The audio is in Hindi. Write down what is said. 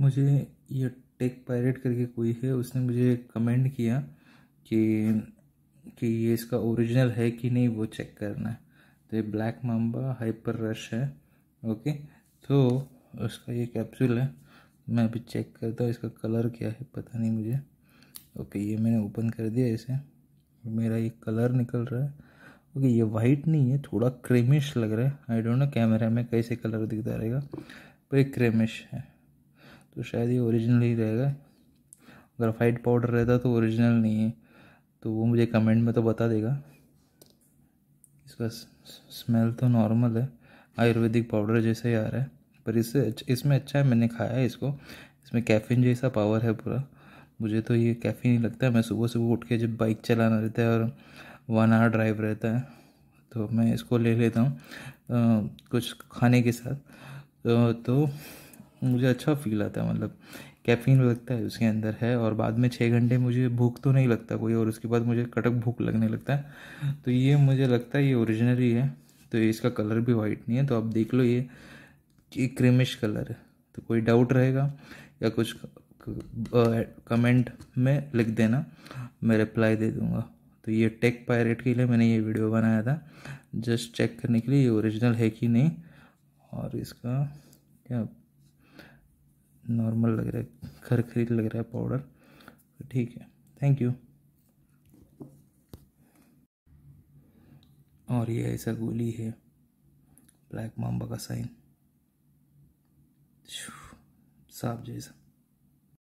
मुझे ये टेक पायरेट करके कोई है उसने मुझे कमेंट किया कि कि ये इसका ओरिजिनल है कि नहीं वो चेक करना है तो ये ब्लैक मामबा हाइपर रश है ओके तो उसका ये कैप्सूल है मैं अभी चेक करता हूँ इसका कलर क्या है पता नहीं मुझे ओके ये मैंने ओपन कर दिया इसे मेरा ये कलर निकल रहा है ओके ये वाइट नहीं है थोड़ा क्रेमिश लग रहा है आई डोंट नो कैमरा में कैसे कलर दिखता रहेगा पर ये क्रेमिश है तो शायद ये ओरिजिनल ही रहेगा अगर वाइट पाउडर रहता तो ओरिजिनल नहीं है तो वो मुझे कमेंट में तो बता देगा इसका स्मेल तो नॉर्मल है आयुर्वेदिक पाउडर जैसा ही आ रहा है पर इससे इसमें अच्छा है मैंने खाया है इसको इसमें कैफीन जैसा पावर है पूरा मुझे तो ये कैफीन ही लगता है मैं सुबह सुबह उठ के जब बाइक चलाना रहता है और वन आवर ड्राइव रहता है तो मैं इसको ले लेता हूँ कुछ खाने के साथ तो, तो मुझे अच्छा फील आता है मतलब कैफीन लगता है उसके अंदर है और बाद में छः घंटे मुझे भूख तो नहीं लगता कोई और उसके बाद मुझे कटक भूख लगने लगता है तो ये मुझे लगता है ये ओरिजिनली है तो इसका कलर भी वाइट नहीं है तो आप देख लो ये, एक क्रीमिश कलर है तो कोई डाउट रहेगा या कुछ कमेंट में लिख देना मैं रिप्लाई दे दूँगा तो ये टेक पायरेट के लिए मैंने ये वीडियो बनाया था जस्ट चेक करने के लिए ये ओरिजिनल है कि नहीं और इसका क्या नॉर्मल लग रहा है घर खरीद लग रहा है पाउडर तो ठीक है थैंक यू और ये ऐसा गोली है ब्लैक माम्बा का साइन साफ जैसा